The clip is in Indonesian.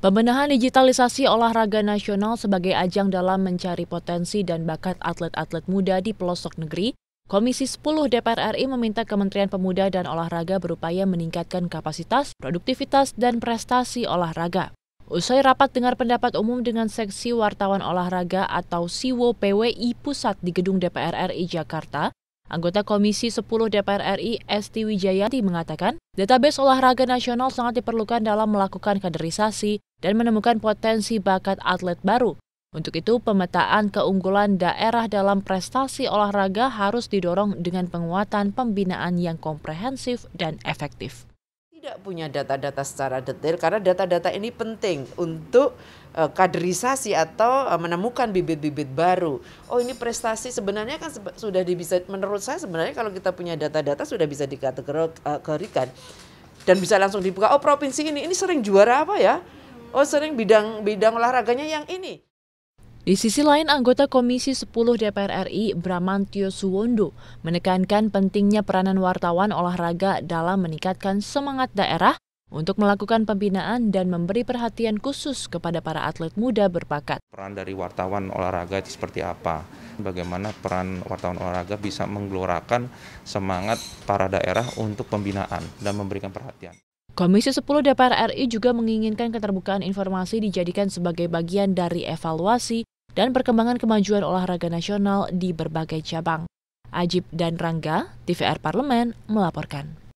Pembenahan digitalisasi olahraga nasional sebagai ajang dalam mencari potensi dan bakat atlet-atlet muda di pelosok negeri, Komisi 10 DPR RI meminta Kementerian Pemuda dan Olahraga berupaya meningkatkan kapasitas, produktivitas, dan prestasi olahraga. Usai rapat dengar pendapat umum dengan Seksi Wartawan Olahraga atau SIWO PWI Pusat di Gedung DPR RI Jakarta, Anggota Komisi 10 DPR RI Esti Wijayanti mengatakan, database olahraga nasional sangat diperlukan dalam melakukan kaderisasi, dan menemukan potensi bakat atlet baru. Untuk itu, pemetaan keunggulan daerah dalam prestasi olahraga harus didorong dengan penguatan pembinaan yang komprehensif dan efektif. Tidak punya data-data secara detail karena data-data ini penting untuk eh, kaderisasi atau eh, menemukan bibit-bibit baru. Oh ini prestasi sebenarnya kan sudah bisa menurut saya sebenarnya kalau kita punya data-data sudah bisa dikategorikan eh, dan bisa langsung dibuka. Oh provinsi ini ini sering juara apa ya? oh sering bidang bidang olahraganya yang ini. Di sisi lain, anggota Komisi 10 DPR RI Bramantio Suwondo menekankan pentingnya peranan wartawan olahraga dalam meningkatkan semangat daerah untuk melakukan pembinaan dan memberi perhatian khusus kepada para atlet muda berbakat. Peran dari wartawan olahraga itu seperti apa? Bagaimana peran wartawan olahraga bisa menggelorakan semangat para daerah untuk pembinaan dan memberikan perhatian. Komisi 10 DPR RI juga menginginkan keterbukaan informasi dijadikan sebagai bagian dari evaluasi dan perkembangan kemajuan olahraga nasional di berbagai cabang. Ajib dan Rangga, TVR Parlemen, melaporkan.